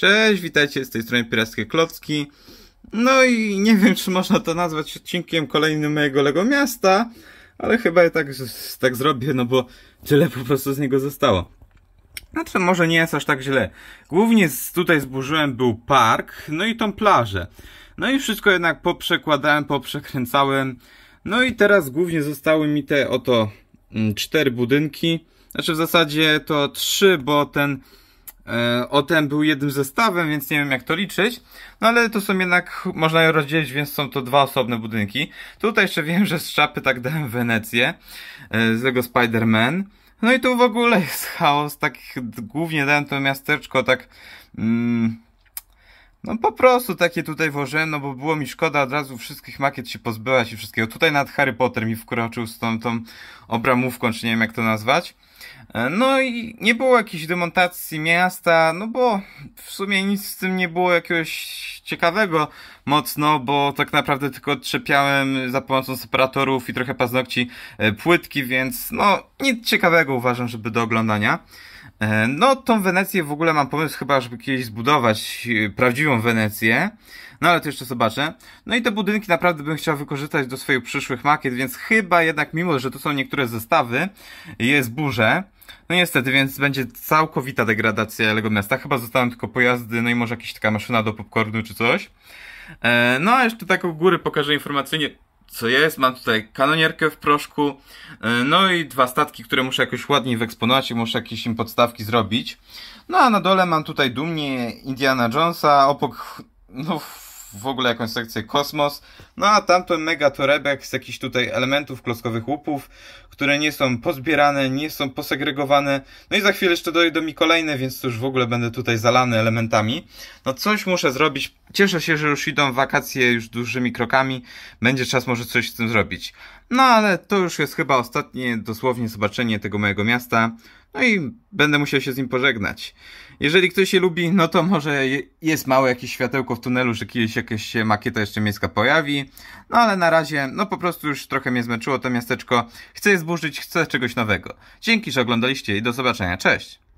Cześć, witajcie z tej strony Pirackie Klocki. No i nie wiem, czy można to nazwać odcinkiem kolejnym mojego Lego Miasta, ale chyba ja tak, tak zrobię, no bo tyle po prostu z niego zostało. No to może nie jest aż tak źle. Głównie tutaj zburzyłem był park, no i tą plażę. No i wszystko jednak poprzekładałem, poprzekręcałem. No i teraz głównie zostały mi te oto mm, cztery budynki. Znaczy w zasadzie to trzy, bo ten E, ten był jednym zestawem, więc nie wiem jak to liczyć. No ale to są jednak, można je rozdzielić, więc są to dwa osobne budynki. Tutaj jeszcze wiem, że z czapy tak dałem Wenecję, e, z tego Spider-Man. No i tu w ogóle jest chaos, tak głównie dałem to miasteczko tak... Mm, no po prostu takie tutaj włożyłem, no bo było mi szkoda od razu wszystkich makiet się pozbyłać i wszystkiego. Tutaj nad Harry Potter mi wkroczył z tą, tą obramówką, czy nie wiem jak to nazwać. E, no i nie było jakiejś demontacji miasta, no bo w sumie nic z tym nie było jakiegoś ciekawego mocno, bo tak naprawdę tylko odczepiałem za pomocą separatorów i trochę paznokci e, płytki, więc no nic ciekawego uważam, żeby do oglądania. E, no, tą Wenecję w ogóle mam pomysł chyba, żeby kiedyś zbudować prawdziwą Wenecję. No ale to jeszcze zobaczę. No i te budynki naprawdę bym chciał wykorzystać do swoich przyszłych makiet, więc chyba jednak mimo, że to są niektóre zestawy, jest burze. No niestety, więc będzie całkowita degradacja Lego Miasta. Chyba zostaną tylko pojazdy, no i może jakaś taka maszyna do popcornu czy coś. E, no a jeszcze tak u góry pokażę informacyjnie co jest. Mam tutaj kanonierkę w proszku, e, no i dwa statki, które muszę jakoś ładniej wyeksponować i muszę jakieś im podstawki zrobić. No a na dole mam tutaj dumnie Indiana Jonesa, obok no, w ogóle jakąś sekcję kosmos, no a tamten mega torebek z jakichś tutaj elementów klockowych łupów, które nie są pozbierane, nie są posegregowane, no i za chwilę jeszcze dojdą mi kolejne, więc to już w ogóle będę tutaj zalany elementami. No coś muszę zrobić, cieszę się, że już idą wakacje już dużymi krokami, będzie czas może coś z tym zrobić. No ale to już jest chyba ostatnie dosłownie zobaczenie tego mojego miasta. No i będę musiał się z nim pożegnać. Jeżeli ktoś je lubi, no to może jest małe jakieś światełko w tunelu, że kiedyś jakaś makieta jeszcze miejska pojawi. No ale na razie, no po prostu już trochę mnie zmęczyło to miasteczko. Chcę je zburzyć, chcę czegoś nowego. Dzięki, że oglądaliście i do zobaczenia. Cześć!